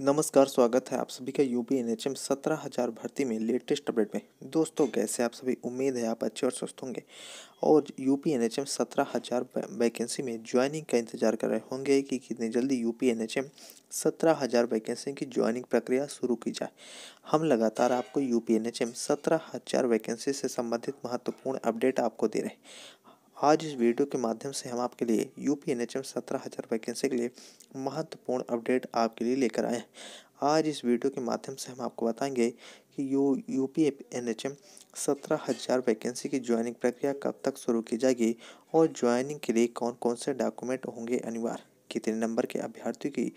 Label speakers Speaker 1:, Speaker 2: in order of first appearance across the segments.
Speaker 1: नमस्कार स्वागत है आप सभी का यूपी एन एच एम सत्रह हज़ार भर्ती में लेटेस्ट अपडेट में दोस्तों कैसे आप सभी उम्मीद है आप अच्छे और स्वस्थ होंगे और यूपी एन एच एम सत्रह हज़ार वैकेंसी में ज्वाइनिंग का इंतजार कर रहे होंगे कि कितनी जल्दी यूपी एन एच एम सत्रह हज़ार वैकेंसी की ज्वाइनिंग प्रक्रिया शुरू की जाए हम लगातार आपको U P N H M सत्रह हज़ार वैकेंसी से संबंधित महत्वपूर्ण अपडेट आपको दे रहे हैं आज इस वीडियो के माध्यम से हम आपके लिए U P N H M सत्रह हज़ार वैकेंसी के लिए महत्वपूर्ण अपडेट आपके लिए लेकर आए हैं आज इस वीडियो के माध्यम से हम आपको बताएंगे कि U U P N H M सत्रह हज़ार वैकेंसी की ज्वाइनिंग प्रक्रिया कब तक शुरू की जाएगी और ज्वाइनिंग के लिए कौन कौन से डॉक्यूमेंट होंगे अनिवार्य कितने नंबर के अभ्यर्थियों की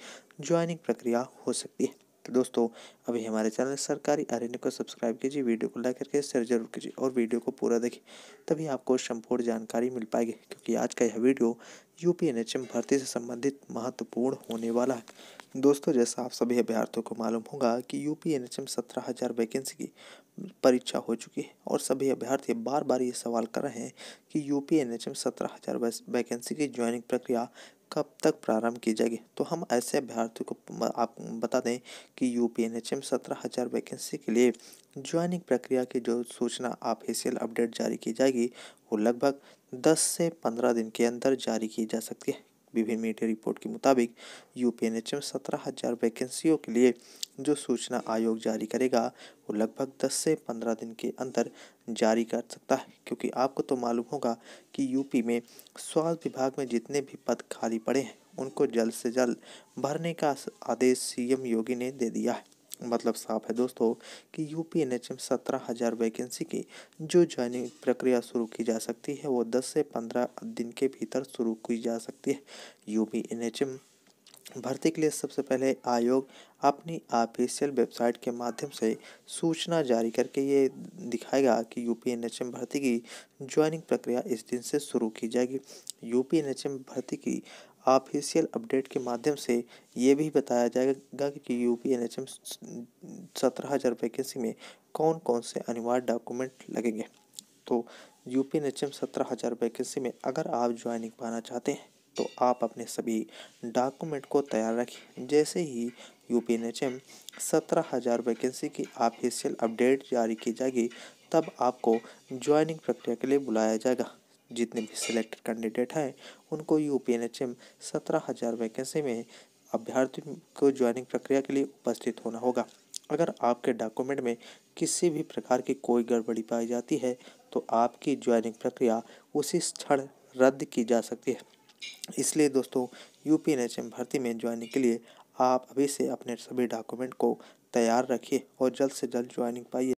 Speaker 1: ज्वाइनिंग प्रक्रिया हो सकती है तो दोस्तों अभी हमारे चैनल सरकारी आरण्य को सब्सक्राइब कीजिए वीडियो को लाइक करके शेयर जरूर कीजिए और वीडियो को पूरा देखिए तभी आपको संपूर्ण जानकारी मिल पाएगी क्योंकि आज का यह video U P N H M भर्ती से संबंधित महत्वपूर्ण होने वाला है दोस्तों जैसा आप सभी अभ्यर्थियों को मालूम होगा कि U P N H M सत्रह हज़ार वैकेंसी की परीक्षा हो चुकी है और सभी अभ्यर्थी बार बार ये सवाल कर रहे हैं कि U P N H M सत्रह हज़ार वैकेंसी की ज्वाइनिंग प्रक्रिया कब तक प्रारंभ की जाएगी तो हम ऐसे अभ्यर्थियों को आप बता दें कि U P N H M सत्रह हज़ार वैकेंसी के लिए ज्वाइनिंग प्रक्रिया की जो सूचना ऑफिशियल अपडेट जारी की जाएगी वो लगभग दस से पंद्रह दिन के अंदर जारी की जा सकती है विभिन्न मीडिया रिपोर्ट के मुताबिक U P N H M सत्रह हजार वैकेंसियों के लिए जो सूचना आयोग जारी करेगा वो लगभग दस से पंद्रह दिन के अंदर जारी कर सकता है क्योंकि आपको तो मालूम होगा कि यूपी में स्वास्थ्य विभाग में जितने भी पद खाली पड़े हैं उनको जल्द से जल्द भरने का आदेश सीएम योगी ने दे दिया है मतलब साफ है दोस्तों कि U P N H M सत्रह हज़ार वैकेंसी की जो ज्वाइनिंग प्रक्रिया शुरू की जा सकती है वो दस से पंद्रह दिन के भीतर शुरू की जा सकती है U P N H M भर्ती के लिए सबसे पहले आयोग अपनी ऑफिशियल वेबसाइट के माध्यम से सूचना जारी करके ये दिखाएगा कि U P N H M भर्ती की ज्वाइनिंग प्रक्रिया इस दिन से शुरू की जाएगी U P N H M भर्ती की ऑफिशियल अपडेट के माध्यम से ये भी बताया जाएगा कि U P N H M सत्रह हज़ार वैकेंसी में कौन कौन से अनिवार्य डॉक्यूमेंट लगेंगे तो U P N H M सत्रह हज़ार वैकेंसी में अगर आप ज्वाइनिंग पाना चाहते हैं तो आप अपने सभी डॉक्यूमेंट को तैयार रखें जैसे ही U P N H M सत्रह हज़ार वैकेंसी की ऑफिशियल अपडेट जारी की जाएगी तब आपको ज्वाइनिंग प्रक्रिया के लिए बुलाया जाएगा जितने भी सिलेक्टेड कैंडिडेट हैं उनको U P N H M सत्रह हज़ार वैकेंसी में अभ्यर्थी को ज्वाइनिंग प्रक्रिया के लिए उपस्थित होना होगा अगर आपके डॉक्यूमेंट में किसी भी प्रकार की कोई गड़बड़ी पाई जाती है तो आपकी ज्वाइनिंग प्रक्रिया उसी क्षण रद्द की जा सकती है इसलिए दोस्तों U P N H M भर्ती में ज्वाइनिंग के लिए आप अभी से अपने सभी डॉक्यूमेंट को तैयार रखिए और जल्द से जल्द ज्वाइनिंग पाइए